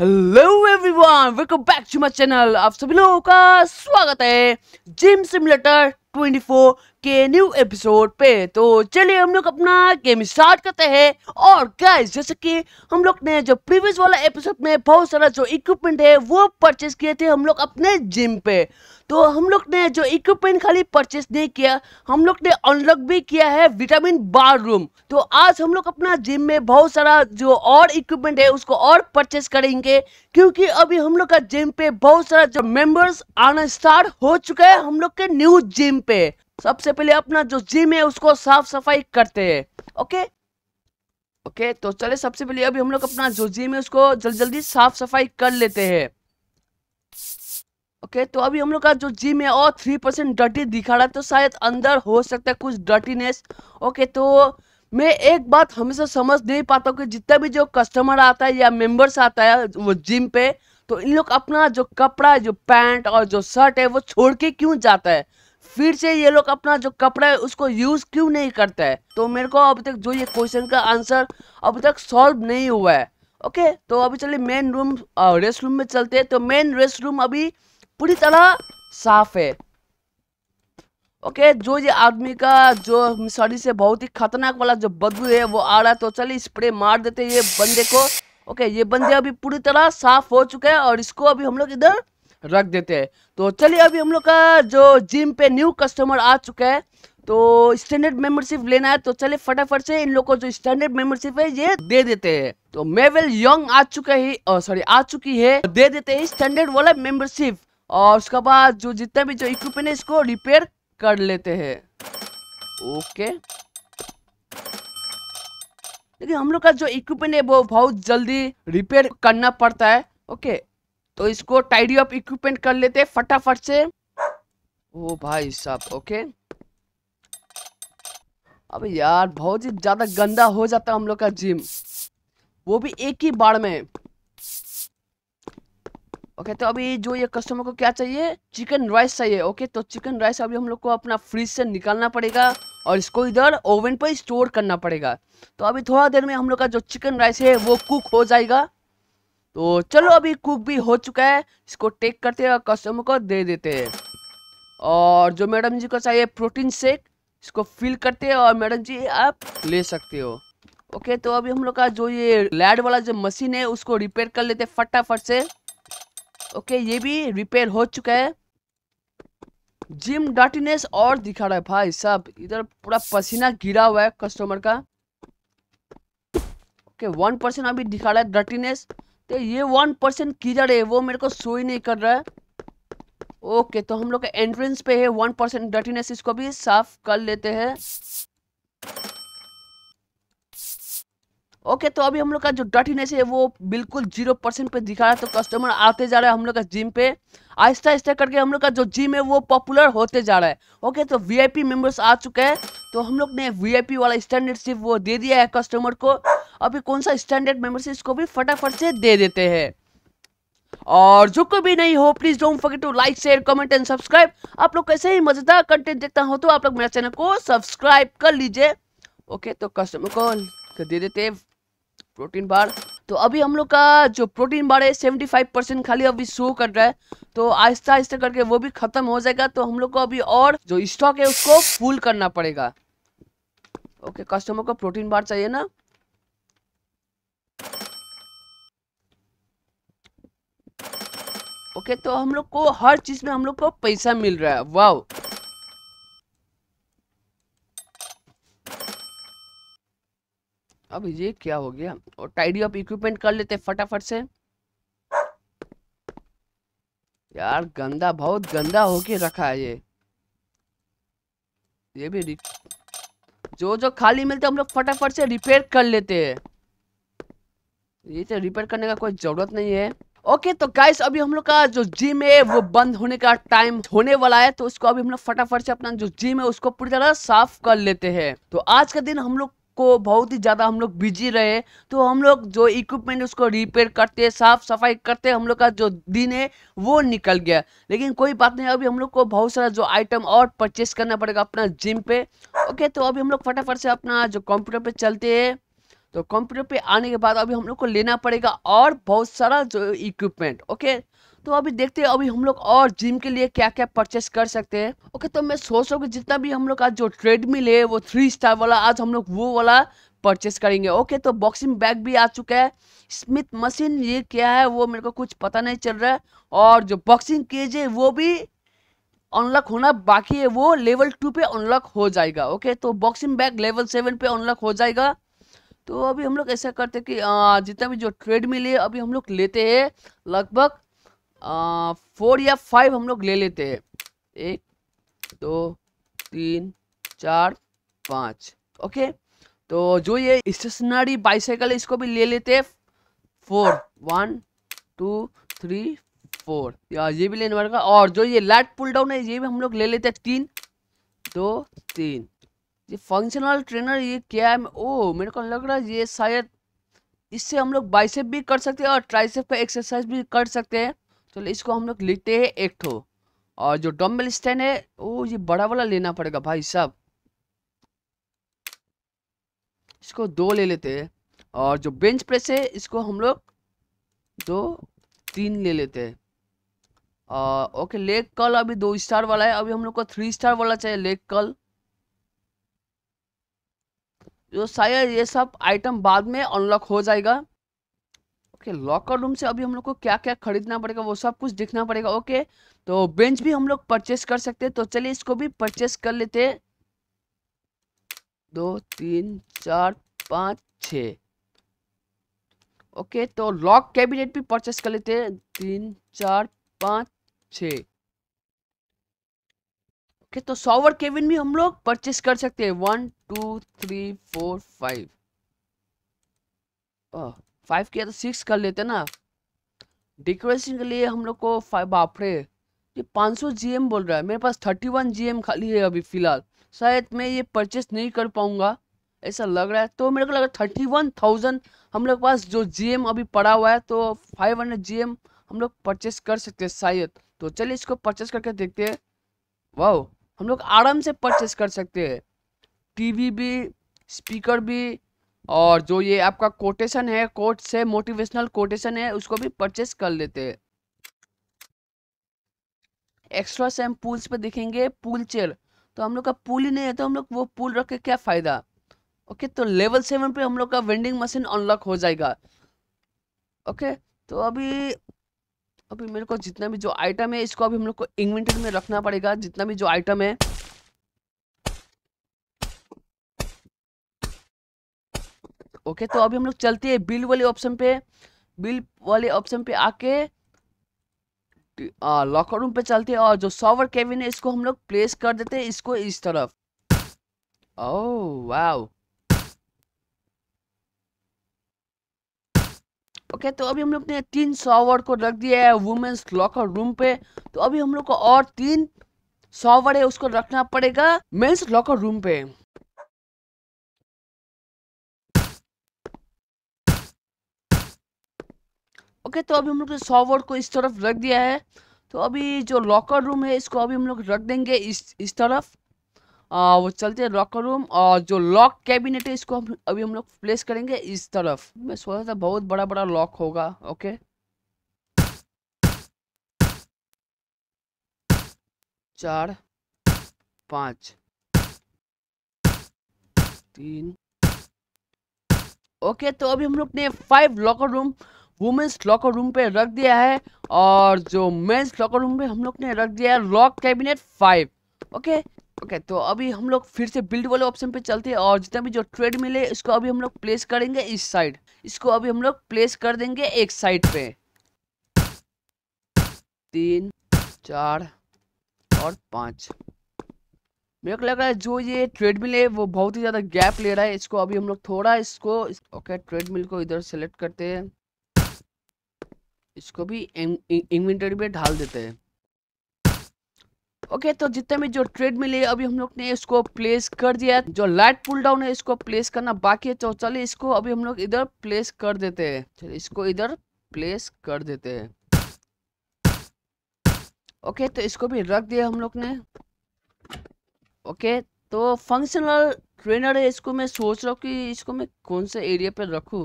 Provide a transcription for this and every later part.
hello everyone welcome back to my channel आप सभी लोगों का स्वागत है जिम सिमुलेटर 24 के न्यू एपिसोड पे तो चलिए हम लोग अपना गेम स्टार्ट करते हैं और गाइस जैसे कि हम लोग ने जो प्रीवियस वाला एपिसोड में बहुत सारा जो इक्विपमेंट है वो परचेस किए थे हम लोग अपने जिम पे तो हम लोग ने जो इक्विपमेंट खाली परचेस नहीं किया हम लोग ने अनलॉक भी किया है विटामिन बार रूम तो आज हम लोग अपना जिम में बहुत सारा जो और इक्विपमेंट है उसको और परचेस करेंगे क्योंकि अभी हम लोग का जिम पे बहुत सारा जो मेंबर्स आना स्टार्ट हो चुका है हम लोग के न्यू जिम पे सबसे पहले अपना जो जिम है उसको साफ सफाई करते हैं ओके ओके तो चले सबसे पहले अभी हम लोग अपना जो जिम है उसको जल्दी जल्दी साफ सफाई कर लेते हैं ओके तो अभी हम लोग का जो जिम है और थ्री परसेंट डर्टी दिखा रहा है तो शायद अंदर हो सकता है कुछ डर्टीनेस ओके तो मैं एक बात हमेशा समझ नहीं पाता हूँ कि जितना भी जो कस्टमर आता है या मेम्बर्स आता है वो जिम पे तो इन लोग अपना जो कपड़ा जो पैंट और जो शर्ट है वो छोड़ के क्यों जाता है फिर से ये लोग अपना जो कपड़ा है उसको यूज क्यों नहीं करता है तो मेरे को अब तक जो ये क्वेश्चन का आंसर अब तक सॉल्व नहीं हुआ है ओके तो अभी चलिए मेन रूम रेस्ट रूम में चलते हैं तो मेन रेस्ट रूम अभी पूरी तरह साफ है ओके जो ये आदमी का जो शरीर से बहुत ही खतरनाक वाला जो बदबू है वो आ रहा है तो चलिए स्प्रे मार देते ये बंदे को ओके ये बंदे अभी पूरी तरह साफ हो चुका है और इसको अभी हम लोग इधर रख देते हैं तो चलिए अभी हम लोग का जो जिम पे न्यू कस्टमर आ चुका है तो स्टैंडर्ड मेंबरशिप लेना है तो चले फटाफट से इन लोग को जो स्टैंडर्ड मेंबरशिप है ये दे देते हैं तो मेवेल यंग आ चुका ही सॉरी आ चुकी है तो दे देते हैं स्टैंडर्ड वाला मेंबरशिप और उसके बाद जो जितना भी जो इक्विपमेंट है इसको रिपेयर कर लेते हैं ओके लेकिन हम लोग का जो इक्विपमेंट है वो बहुत जल्दी रिपेयर करना पड़ता है ओके तो इसको टाइडी अप इक्विपमेंट कर लेते फटाफट से ओ भाई साहब ओके अब यार बहुत ही ज्यादा गंदा हो जाता हम लोग का जिम वो भी एक ही बार में ओके तो अभी जो ये कस्टमर को क्या चाहिए चिकन राइस चाहिए ओके तो चिकन राइस अभी हम लोग को अपना फ्रिज से निकालना पड़ेगा और इसको इधर ओवन पर स्टोर करना पड़ेगा तो अभी थोड़ा देर में हम लोग का जो चिकन राइस है वो कुक हो जाएगा तो चलो अभी कुक भी हो चुका है इसको टेक करते हैं और कस्टमर को दे देते हैं और जो मैडम जी को चाहिए प्रोटीन शेक इसको फिल करते हैं और मैडम जी आप ले सकते हो ओके तो अभी हम लोग का जो ये लैड वाला जो मशीन है उसको रिपेयर कर लेते फटाफट से ओके ये भी रिपेयर हो चुका है जिम डाटीनेस और दिखा रहा है भाई साहब इधर पूरा पसीना गिरा हुआ है कस्टमर का ओके वन परसेंट अभी दिखा रहा है डर्टीनेस तो ये वन परसेंट किधर है वो मेरे को शो ही नहीं कर रहा है ओके तो हम लोग का एंट्रेंस पे है वन परसेंट डर्टीनेस इसको भी साफ कर लेते हैं ओके तो अभी हम लोग का जो डटीनेस है वो बिल्कुल जीरो परसेंट पे दिखा रहा है तो कस्टमर आते जा रहा है हम लोग का जिम पे आहिस्ता आहिस्ता करके हम लोग का जो जिम है वो पॉपुलर होते जा रहा है ओके तो वीआईपी मेंबर्स आ चुके हैं तो हम लोग ने वी वाला स्टैंडर्ड सिर्फ वो दे दिया है कस्टमर को अभी कौन सा स्टैंडर्ड मेंबरशिप इसको भी फटाफट से दे देते हैं और जो को भी नहीं हो please don't forget to like share comment and subscribe आप लोग कैसे ही मजेदार कंटेंट देखता हो तो आप लोग मेरे चैनल को सब्सक्राइब कर लीजिए ओके तो कस्टमर को दे देते प्रोटीन बार तो अभी हम लोग का जो प्रोटीन बार है सेवेंटी फाइव परसेंट खाली अभी शो कर रहा है तो आहिस्ता आहिस्ता करके वो भी खत्म हो जाएगा तो हम लोग को अभी और जो स्टॉक है उसको फुल करना पड़ेगा ओके कस्टमर को प्रोटीन बार चाहिए ना ओके तो हम लोग को हर चीज में हम लोग को पैसा मिल रहा है वाह अब ये क्या हो गया और टाइडी अप इक्विपमेंट कर लेते फटाफट से यार गंदा बहुत गंदा होके रखा है ये ये भी जो जो खाली मिलते हम लोग फटाफट से रिपेयर कर लेते हैं ये तो रिपेयर करने का कोई ज़रूरत नहीं है ओके तो गाइस अभी हम लोग का जो जिम है वो बंद होने का टाइम होने वाला है तो उसको अभी हम लोग फटाफट से अपना जो जिम है उसको पूरी तरह साफ कर लेते हैं तो आज का दिन हम लोग को बहुत ही ज़्यादा हम लोग बिजी रहे तो हम लोग जो इक्विपमेंट उसको रिपेयर करते साफ सफाई करते हम लोग का जो दिन है वो निकल गया लेकिन कोई बात नहीं अभी हम लोग को बहुत सारा जो आइटम और परचेस करना पड़ेगा अपना जिम पे ओके तो अभी हम लोग फटाफट से अपना जो कंप्यूटर पे चलते हैं तो कंप्यूटर पे आने के बाद अभी हम लोग को लेना पड़ेगा और बहुत सारा जो इक्विपमेंट ओके तो अभी देखते हैं अभी हम लोग और जिम के लिए क्या क्या परचेस कर सकते हैं ओके तो मैं सोच रहा हूँ जितना भी हम लोग आज जो ट्रेडमिल है वो थ्री स्टार वाला आज हम लोग वो वाला परचेस करेंगे ओके तो बॉक्सिंग बैग भी आ चुका है स्मिथ मशीन ये क्या है वो मेरे को कुछ पता नहीं चल रहा है और जो बॉक्सिंग केज है वो भी अनलॉक होना बाकी है वो लेवल टू पे अनलॉक हो जाएगा ओके तो बॉक्सिंग बैग लेवल सेवन पे अनलॉक हो जाएगा तो अभी हम लोग ऐसा करते कि जितना भी जो ट्रेडमिल है अभी हम लोग लेते हैं लगभग फोर या फाइव हम लोग ले लेते हैं एक दो तीन चार पाँच ओके तो जो ये स्टेशनरी बाइसाइकिल है इसको भी ले लेते हैं four one two three four या ये भी लेने वाले का और जो ये लाइट पुल डाउन है ये भी हम लोग ले लेते हैं तीन दो तीन ये फंक्शनल ट्रेनर ये क्या है ओ मेरे को लग रहा है ये शायद इससे हम लोग बाइसेप भी कर सकते हैं और ट्राइसेप का एक्सरसाइज भी कर सकते हैं चलो तो इसको हम लोग लेते हैं एक ठो और जो डम्बल स्टैंड है वो ये बड़ा वाला लेना पड़ेगा भाई साहब इसको दो ले लेते हैं और जो बेंच प्रेस है इसको हम लोग दो तीन ले लेते हैं और ओके लेग कल अभी दो स्टार वाला है अभी हम लोग को थ्री स्टार वाला चाहिए लेग कल जो शायद ये सब आइटम बाद में अनलॉक हो जाएगा ओके लॉकर रूम से अभी हम लोग को क्या क्या खरीदना पड़ेगा वो सब कुछ देखना पड़ेगा ओके तो बेंच भी हम लोग परचेस कर सकते हैं तो चलिए इसको भी परचेस कर लेते दो तीन चार पाँच छ ओके तो लॉक कैबिनेट भी परचेस कर लेते तीन चार पाँच छ ओके तो सॉवर केबिन भी हम लोग परचेस कर सकते हैं one two three four five five किया तो सिक्स कर लेते ना डेकोरेशन के लिए हम लोग को फाइव बापरे ये पाँच सौ जी बोल रहा है मेरे पास थर्टी वन जी खाली है अभी फ़िलहाल शायद मैं ये परचेस नहीं कर पाऊँगा ऐसा लग रहा है तो मेरे को लग रहा है थर्टी वन थाउजेंड हम लोग पास जो जी अभी पड़ा हुआ है तो फाइव हंड्रेड जी हम लोग परचेस कर सकते हैं शायद तो चलिए इसको परचेस करके देखते हैं वाह हम लोग आराम से परचेस कर सकते हैं टीवी भी स्पीकर भी और जो ये आपका कोटेशन है कोट से मोटिवेशनल कोटेशन है उसको भी परचेस कर लेते हैं एक्स्ट्रा से हम पूल्स पे देखेंगे पूल चेयर तो हम लोग का पूल ही नहीं है तो हम लोग वो पूल रख के क्या फ़ायदा ओके तो लेवल सेवन पे हम लोग का वेंडिंग मशीन अनलॉक हो जाएगा ओके तो अभी अभी मेरे को जितना भी जो आइटम है इसको अभी हम लोग को इन्वेंटरी में रखना पड़ेगा जितना भी जो आइटम है ओके तो अभी हम लोग चलते हैं बिल वाले ऑप्शन पे बिल वाले ऑप्शन पे आके लॉकर रूम पे चलते हैं और जो सॉवर केबिन है इसको हम लोग प्लेस कर देते हैं इसको इस तरफ ओ वाओ ओके तो अभी हम लोग ने तीन सॉवर को रख दिया है वुमेन्स लॉकर रूम पे तो अभी हम लोग को और तीन सॉवर है उसको रखना पड़ेगा मेन्स लॉकर रूम पे ओके तो अभी हम लोग ने सौ को इस तरफ रख दिया है तो अभी जो लॉकर रूम है इसको अभी हम लोग रख देंगे इस इस तरफ आ, वो चलते हैं लॉकर रूम और जो लॉक कैबिनेट है इसको हम अभी हम लोग प्लेस करेंगे इस तरफ मैं सोचा था बहुत बड़ा बड़ा लॉक होगा ओके चार पाँच तीन ओके तो अभी हम लोग ने five locker room women's locker room पे रख दिया है और जो मेन्स लॉकर रूम पे हम लोग ने रख दिया है lock cabinet five okay okay तो अभी हम लोग फिर से बिल्ड वाले ऑप्शन पे चलते हैं और जितना भी जो ट्रेड मिले इसको अभी हम लोग प्लेस करेंगे इस साइड इसको अभी हम लोग प्लेस कर देंगे एक साइड पे तीन चार और पाँच मेरे को लग रहा है जो ये ट्रेडमिल है वो बहुत ही ज़्यादा गैप ले रहा है इसको अभी हम लोग थोड़ा इसको इस, ओके ट्रेडमिल को इधर सेलेक्ट करते हैं इसको भी इन्वेंटरी में ढाल देते हैं ओके okay, तो जितने भी जो ट्रेड मिले अभी हम लोग ने इसको प्लेस कर दिया जो लाइट पुल डाउन है इसको प्लेस करना बाकी है तो चलिए इसको अभी हम लोग इधर प्लेस कर देते हैं चलिए इसको इधर प्लेस कर देते हैं ओके okay, तो इसको भी रख दिया हम लोग ने ओके okay, तो फंक्शनल ट्रेनर है इसको मैं सोच रहा हूँ कि इसको मैं कौन से एरिया पर रखूँ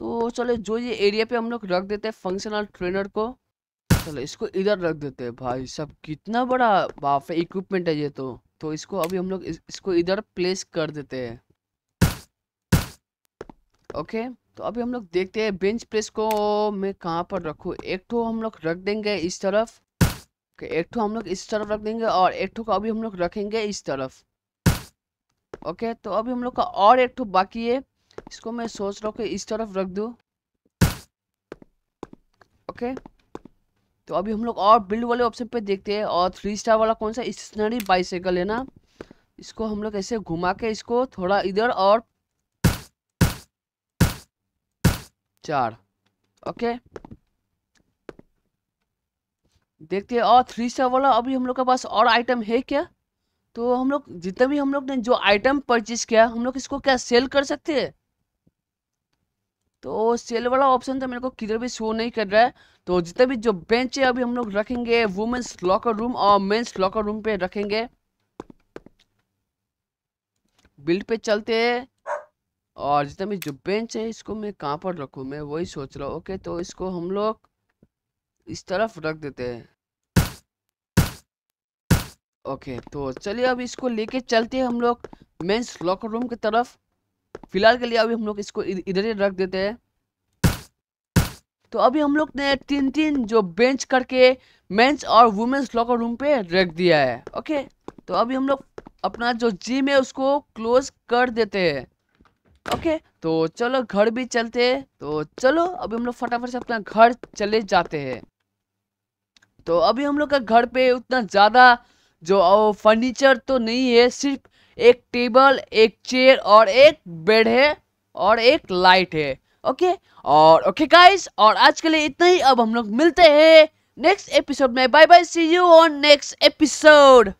तो चलो जो ये एरिया पे हम लोग रख देते हैं फंक्शनल ट्रेनर को चलो इसको इधर रख देते हैं भाई सब कितना बड़ा बाप है इक्विपमेंट है ये तो तो इसको अभी हम लोग इस, इसको इधर प्लेस कर देते हैं ओके तो अभी हम लोग देखते हैं बेंच प्रेस को मैं कहाँ पर रखूँ एक ठो हम लोग रख देंगे इस तरफ ओके एक ठो हम लोग इस तरफ रख देंगे और एक ठो को अभी हम लोग रखेंगे इस तरफ ओके तो अभी हम लोग का और एक ठो बाकी है इसको मैं सोच रहा हूँ कि इस तरफ रख दूँ ओके तो अभी हम लोग और बिल्ड वाले ऑप्शन पे देखते हैं और थ्री स्टार वाला कौन सा स्टेशनरी बाइसाइकिल है ना इसको हम लोग ऐसे घुमा के इसको थोड़ा इधर और चार ओके देखते हैं और थ्री स्टार वाला अभी हम लोग के पास और आइटम है क्या तो हम लोग जितना भी हम लोग ने जो आइटम परचेज किया हम लोग इसको क्या सेल कर सकते हैं तो सेल वाला ऑप्शन तो मेरे को किधर भी शो नहीं कर रहा है तो जितने भी जो बेंच है अभी हम लोग रखेंगे वुमेन्स लॉकर रूम और मेन्स लॉकर रूम पे रखेंगे बिल्ड पे चलते हैं और जितना भी जो बेंच है इसको मैं कहाँ पर रखूँ मैं वही सोच रहा हूँ ओके तो इसको हम लोग इस तरफ रख देते हैं ओके तो चलिए अब इसको लेके चलते हैं हम लोग मेन्स लॉकर रूम की तरफ फिलहाल के लिए अभी हम लोग इसको इधर ही रख देते हैं तो अभी हम लोग ने तीन तीन जो बेंच करके मेंस और वुमेन्स लॉकर रूम पे रख दिया है ओके तो अभी हम लोग अपना जो जिम है उसको क्लोज कर देते हैं ओके तो चलो घर भी चलते हैं तो चलो अभी हम लोग फटाफट से अपना घर चले जाते हैं तो अभी हम लोग का घर पे उतना ज़्यादा जो फर्नीचर तो नहीं है सिर्फ एक टेबल एक चेयर और एक बेड है और एक लाइट है ओके और ओके गाइस और आज के लिए इतना ही अब हम लोग मिलते हैं नेक्स्ट एपिसोड में bye bye see you on next episode